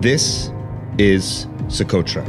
This is Socotra.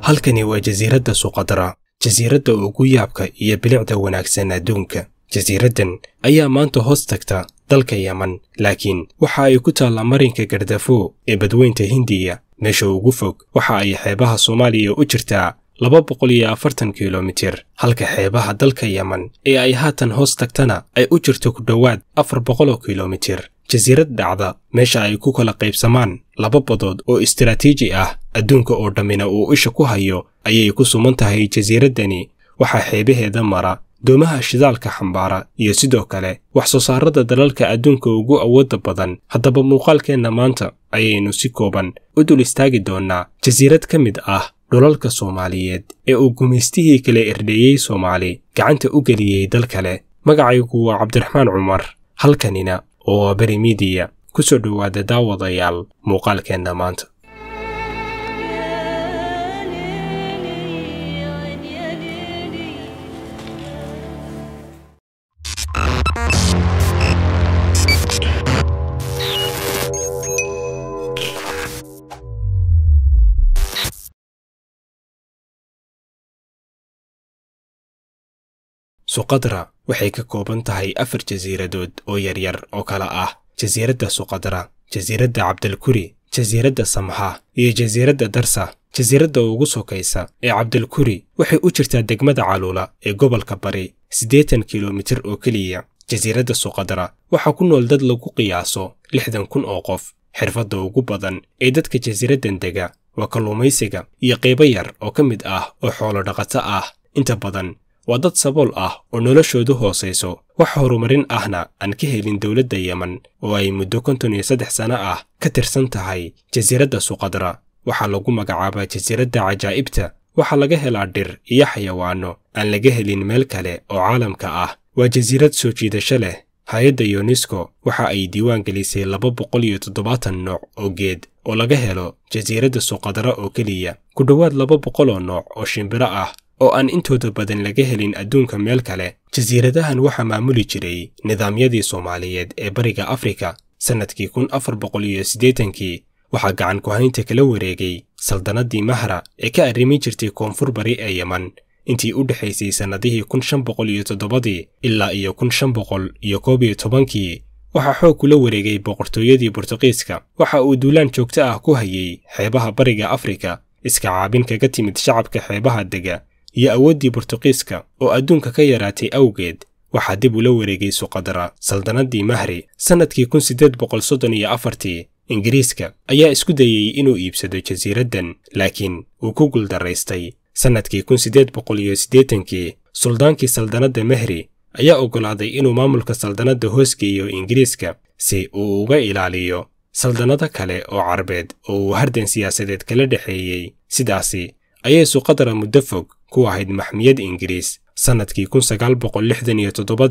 Halkani waa jasiiradda Suqadra, jasiiradda ugu yaabka iyo bilicda wanaagsan adduunka. jasiiraddan ayaa maanta hoos tagta dalka yaman laakiin waxa ay ku taallaa marinka gardafo ee badweynta hindiya meesha ugu fog waxa ay xeebaha soomaaliya u jirtaa laba boqol iyo afartan kilomitir halka xeebaha dalka yaman ee ay haatan hoos tagtana ay u jirto ku dhowaad afar boqoloo kilomitir jasiirad dhacda meesha ay ku kala qaybsamaan laba badood oo istaraatiiji ah adduunka oo dhammina uu isha ku hayo ayay ku suman tahay jasiiraddani waxaa xeebaheeda mara doomaha shidaalka xambaara iyo sidoo kale wax soo saarada dalalka adduunka ugu awoodda badan haddaba muuqaalkeenna maanta ayaynu si kooban u dul istaagi doonnaa jasiirad ka mid ah dhulalka soomaaliyeed ee uu gumaystihii kale irdheeyey soomaali gacanta u geliyey dal kale magacaygu waa cabdiraxmaan cumar halkanina oo beri midiya ku soo dhowaada daawadayaal muuqaalkeenna maanta suqadra waxay ka kooban tahay afar jasiiradood oo yaryar oo kale ah jasiiradda suqadra jasiiradda cabdalkuri jasiiradda samxa iyo jasiiradda darsa jasiiradda ugu sokaysa ee cabdalkuri waxay u jirtaa degmada caluula ee gobolka bari siddeetan kilomitir oo keliya jasiiradda suqadra waxaa ku nool dad lagu qiyaaso lixdan kun oo qof xirfadda ugu badan ee dadka jasiiraddan dega waa kalluumaysiga iyo qaybo yar oo ka mid ah oo xoolo dhaqato ah inta badan waa dad sabool ah oo noloshoodu hoosayso wax horumarin ahna aan ka helin dowladda yemen oo ay muddo konton iyo saddex sano ah ka tirsan tahay jasiiradda suqadra waxaa lagu magacaabaa jasiiradda cajaa'ibta waxaa laga helaa dhir iyo xayawaano aan laga helin meel kale oo caalamka ah waa jasiirad soo jiidasho leh hay-adda yunesko waxa ay diiwaan gelisay laba boqol iyo toddobaatan nooc oo geed oo laga helo jasiiradda suqadra oo keliya ku dhowaad laba boqol oo nooc oo shimbiro ah oo aan intooda badan laga helin adduunka meel kale jasiiradahan waxaa maamuli jiray nidaamyadii soomaaliyeed ee bariga afrika sannadkii kun afar boqol iyo siddeetankii waxaa gacan ku-haynta kala wareegay saldanaddii mahra ee ka arrimi jirtay koonfur bari ee yeman intii u dhexaysay sannadihii kun shan boqol iyo toddobadii ilaa iyo kun shan boqol iyo koob iyo tobankii waxaa xoog kula wareegay boqortooyadii bortuqiiska waxa uu duulaan joogto ah ku hayay xeebaha bariga afrika iska caabin kaga timid shacabka xeebaha dega iyo awooddii burtuqiiska oo adduunka ka yaraatay awgeed waxaa dib ula wareegay suqadara saldanaddii mahri sannadkii iyo afartii ingiriiska ayaa isku dayey inuu iibsado jasiiraddan laakiin uu ku guuldaraystay sannadkii kii suldaankii saldanadda mahri ayaa ogolaaday inuu maamulka saldanadda hoosgeeyo ingiriiska si uu uga ilaaliyo saldanado kale oo carbeed oo uu hardan siyaasadeed kala dhexeeyey sidaasi ayay suqadara muddo fog ku ahayd maxmiyad ingiriis sannadkii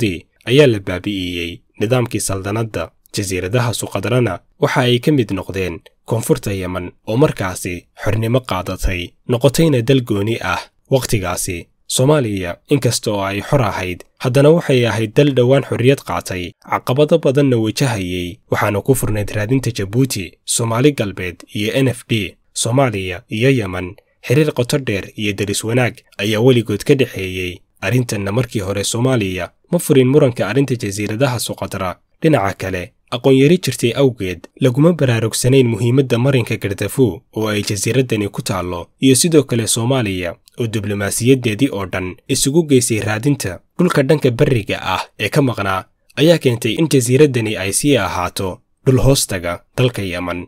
dii ayaa la baabi'iyey nidaamkii saldanadda jasiiradaha suqadrana waxa ay ka mid noqdeen koonfurta yemen oo markaasi xornimo qaadatay noqotayna dal gooni ah wakhtigaasi soomaaliya inkasta oo ay xor ahayd haddana waxay ahayd dal dhowaan xorriyad qaatay caqabado badanna wajahayey waxaana ku furnayd raadinta jabuuti soomaali galbeed iyo n f d soomaaliya iyo yemen xiriir qoto dheer iyo deris wanaag ayaa weligood ka dhexeeyey arrintanna markii hore soomaaliya ma furin muranka arrinta jasiiradaha suqatra dhinaca kale aqoonyari jirtay awgeed laguma baraarugsanayn muhiimadda marinka gardafu oo ay jasiiraddani ku taallo iyo sidoo kale soomaaliya oo diblomaasiyaddeedii oo dhan isugu geysay raadinta dhulka dhanka barriga ah ee ka maqnaa ayaa keentay in jasiiraddani ay sii ahaato dhul hoostaga dalka yeman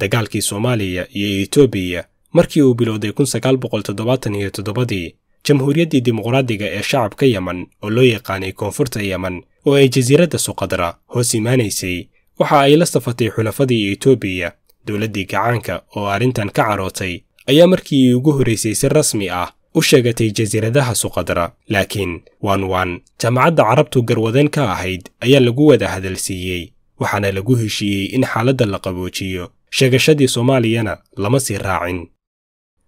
dagaalkii soomaaliya iyo etoobiya markii uu bilowday ii jamhuuriyaddii dimuqraadiga ee shacabka yemen oo loo yaqaanay koonfurta yemen oo ay jasiiradda suqadra hoos imaanaysay waxa ay la safatay xulafadii etoobiya dowladdii gacaanka oo arrintan ka carootay ayaa markii ugu horraysay si rasmi ah u sheegatay jasiiradaha suqadra laakiin wanwan jaamacadda carabtu garwadeen ka ahayd ayaa lagu wada hadalsiiyey waxaana lagu heshiiyey in xaaladda la qaboojiyo sheegashadii soomaaliyana lama sii raacin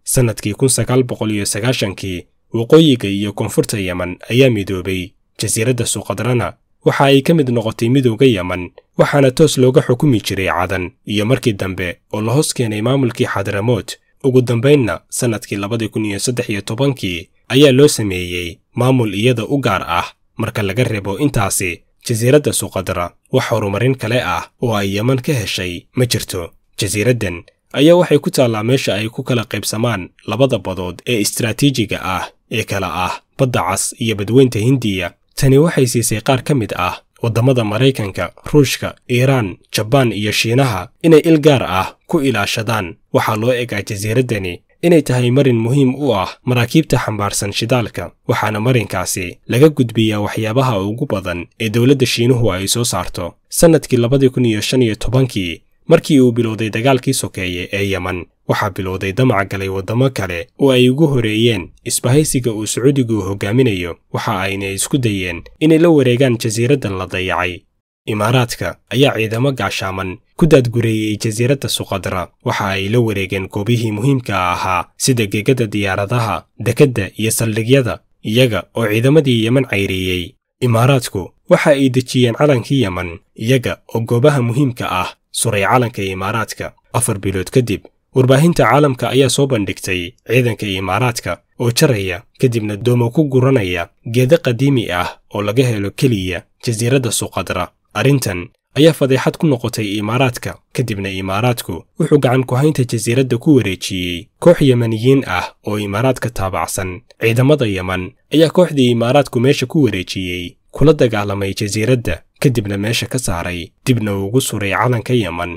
sannadkii kun sagaal boqol iyo sagaashankii waqooyiga iyo koonfurta yemen ayaa midoobay jasiiradda suqadrana waxa ay ka mid noqotay midowda yemen waxaana toos looga xukumi jiray cadan iyo markii dambe oo la hoos keenay maamulkii xadramood ugu dambaynna sannadkii labadii kun iyo saddex iyo tobankii ayaa loo sameeyey maamul iyada u gaar ah marka laga reebo intaasi jasiiradda suqadra wax horumarin kale ah oo ay yeman ka heshay ma jirto jasiiraddan ayaa waxay ku taallaa meesha ay ku kala qaybsamaan labada badood ee istaraatiijiga ah ee kala ah badda cas iyo badweynta hindiya tani waxay siisay qaar ka mid ah waddammada maraykanka ruushka iiraan jabaan iyo shiinaha inay il gaar ah ku ilaashadaan waxaa loo egaa jasiiraddani inay tahay marin muhiim u ah maraakiibta xambaarsan shidaalka waxaana marinkaasi laga gudbiyaa waxyaabaha ugu badan ee dowladda shiinuhu ay soo saarto sannadkii labadii kun iyo shan iyo tobankii markii uu bilowday dagaalkii sokeeye ee yeman waxaa bilowday damac galay waddamo kale oo ay ugu horeeyeen isbahaysiga uu sacuudigu hoggaaminayo waxa ayna isku dayeen inay la wareegaan jasiiraddan la dayacay imaaraadka ayaa ciidamo gaashaaman ku daadgureeyey jasiiradda suqadra waxa ay la wareegeen goobihii muhiimka ahaa sida gegada diyaaradaha dekadda iyo saldhigyada iyaga oo ciidamadii yeman cayrieyey imaaraadku waxa ay dejiyeen calankii yeman iyaga oo goobaha muhiimka ah suray calanka imaaraadka afar bilood kadib warbaahinta caalamka ayaa soo bandhigtay ciidanka imaaraadka oo jaraya kadibna doomo ku guranaya geeda qadiimi ah oo laga helo keliya jasiiradda suqadra arrintan ayaa fadeexad ku noqotay imaaraadka kadibna imaaraadku wuxuu gacan ku-haynta jasiiradda ku wareejiyey koox yemaniyiin ah oo imaaraadka taabacsan ciidamada yeman ayaa kooxdii imaaraadku meesha ku wareejiyey kula dagaalamay jasiiradda kadibna meesha ka saaray dibna ugu suray calanka yeman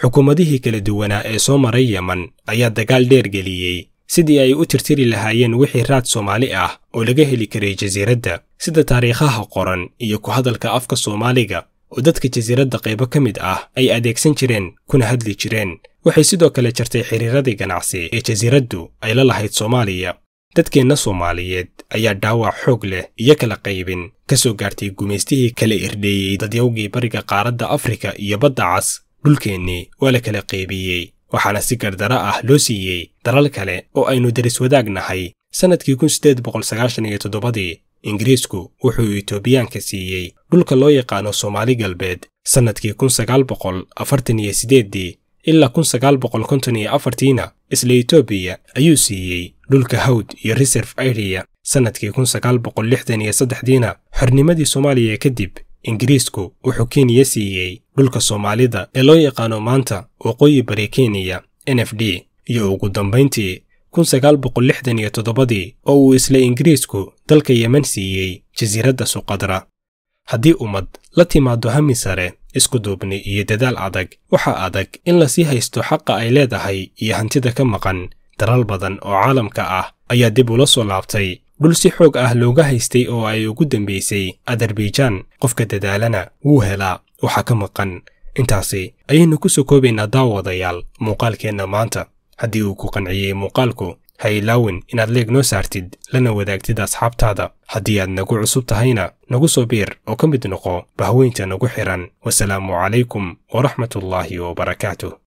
xukuumadihii kala duwanaa ee soo maray yeman ayaa dagaal dheer geliyey sidii ay u tirtiri lahaayeen wixii raad soomaali ah oo laga heli karay jasiiradda sida taariikhaha qoran iyo ku hadalka afka soomaaliga oo dadka jasiiradda qaybo ka mid ah ay adeegsan jireen kuna hadli jireen waxay sidoo kale jartay xiriiradii ganacsi ee jasiiraddu ay la lahayd soomaaliya dadkeenna soomaaliyeed ayaa dhaawac xoog leh iyo kala qaybin ka soo gaartay gumaystihii kala irdheeyey dadyowgii bariga qaaradda afrika iyo badda cas dhulkeennii waa la kala qaybiyey waxaana si gardaro ah loo siiyey dalal kale oo aynu daris wadaag nahay sannadkii toddobadii ingiriisku wuxuu etoobiyaanka siiyey dhulka loo yaqaano soomaali galbeed sannadkii kun ilaa afartiina isla etoobiya ayuu siiyey dhulka hawd iyo reserf airia sannadkii kun diina xornimadii soomaaliya kadib ingiriisku wuxuu kenya siiyey dhulka soomaalida ee loo yaqaano maanta waqooyi bari kenya n f d iyo ugu dambayntii toddobadii oo uu isla ingiriisku dalka yeman siiyey jasiiradda suqadra haddii ummad la timaaddo hami sare isku duubni iyo dadaal adag waxaa adag in la sii haysto xaqa ay leedahay iyo hantida ka maqan dalal badan oo caalamka ah ayaa dib ula soo laabtay dhul si xoog ah looga haystay oo ay ugu dambaysay adarbaijaan qofka dadaalana wuu helaa waxaa ka maqan intaasi ayaynu ku soo koobaynaa daawadayaal muuqaalkeenna maanta haddii uu ku qanciyey muuqaalku ha ilaawin inaad leeg noo saartid lana wadaagtid asxaabtaada haddii aad nagu cusub tahayna nagu soo biir oo ka mid noqo bahweynta nagu xidhan wasalaamu calaykum waraxmatullaahi wabarakaatuh